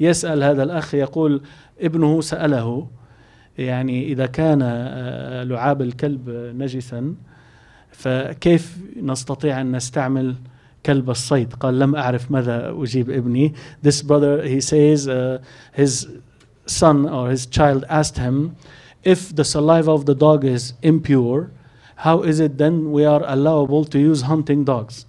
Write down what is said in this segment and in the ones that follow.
يسأل هذا الأخ يقول ابنه سأله يعني إذا كان لعاب الكلب نجسا فكيف نستطيع أن نستعمل كلب الصيد قال لم أعرف ماذا أجيب ابني this brother he says uh, his son or his child asked him if the saliva of the dog is impure how is it then we are allowable to use hunting dogs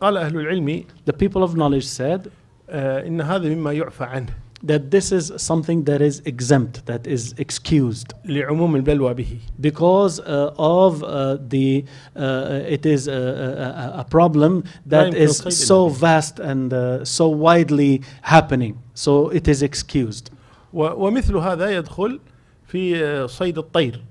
قال أهل العلم the people of knowledge said إن هذا مما يعفى عنه that this is something that is exempt, that is excused. لعموم البلوى به. Because uh, of uh, the, uh, it is a, a, a problem that is so vast and so widely happening. So it is excused. ومثل هذا يدخل في صيد الطير.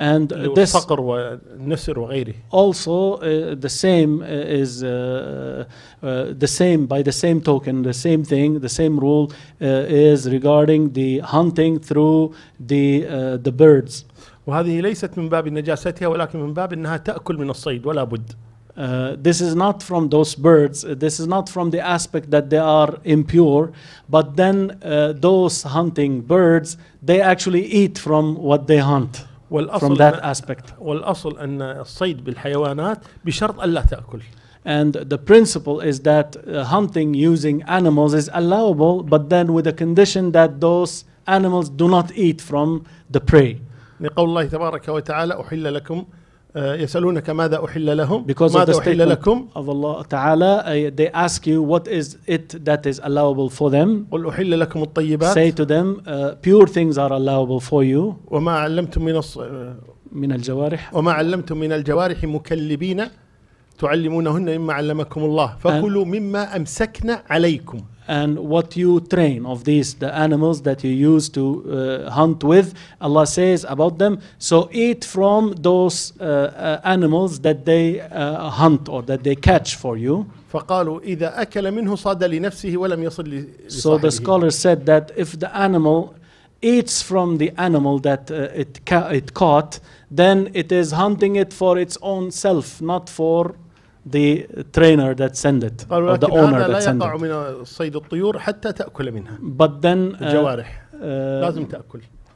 And this وغيره. Also, uh, the same uh, is uh, uh, the same by the same token, the same thing, the same rule uh, is regarding the hunting through the uh, the birds. وهذه ليست من باب نجاستها ولكن من باب انها تاكل من الصيد ولا بد. Uh, this is not from those birds, this is not from the aspect that they are impure, but then uh, those hunting birds, they actually eat from what they hunt. والاصل from that aspect. والاصل ان الصيد بالحيوانات بشرط الا تاكل. And the principle is that uh, hunting using animals is allowable, but then with a condition that those animals do not eat from the prey. لقول الله تبارك وتعالى أحل لكم آه، يسألونك ماذا أحل لهم Because ماذا أحل لكم of Allah تعالى they ask you what is it that is allowable for them قل أحل لكم الطيبات say to them uh, pure things are allowable for you وما علمتم من الص... من الجوارح وما علمتم من الجوارح مكلبين تعلمونهن مما علمكم الله فكلوا مما أمسكنا عليكم and what you train of these the animals that you use to uh, hunt with Allah says about them so eat from those uh, uh animals that they uh, hunt or that they catch for you فقالوا إذا أكل منه صاد لنفسه ولم يصل So the scholar said that if the animal eats from the animal that uh, it, ca- it caught, then it is hunting it for its own self, not for the trainer that send it or the owner that send it. But then uh, الجوارح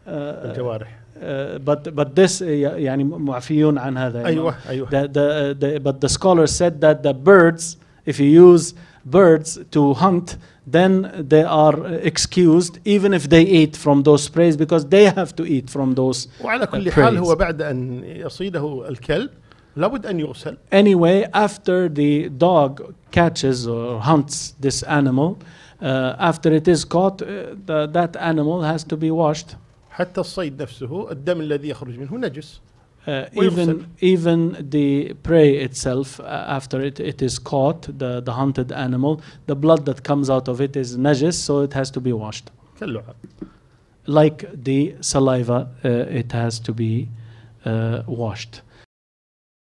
uh, uh, Uh, but but this uh, يعني معفيون عن هذا. أيوه أيوه. The, the, uh, the, but the scholar said that the birds if you use birds to hunt then they are excused even if they eat from those preys because they have to eat from those وعلى uh, كل حال هو بعد أن يصيده الكلب لابد أن يغسل Anyway, after the dog catches or hunts this animal, uh, after it is caught, uh, the, that animal has to be washed. حتى الصيد نفسه الدم الذي يخرج منه نجس. Uh, even even the prey itself, uh, after it, it is caught, the, the hunted animal, the blood that comes out of it is najis, so it has to be washed. Like the saliva, uh, it has to be uh, washed.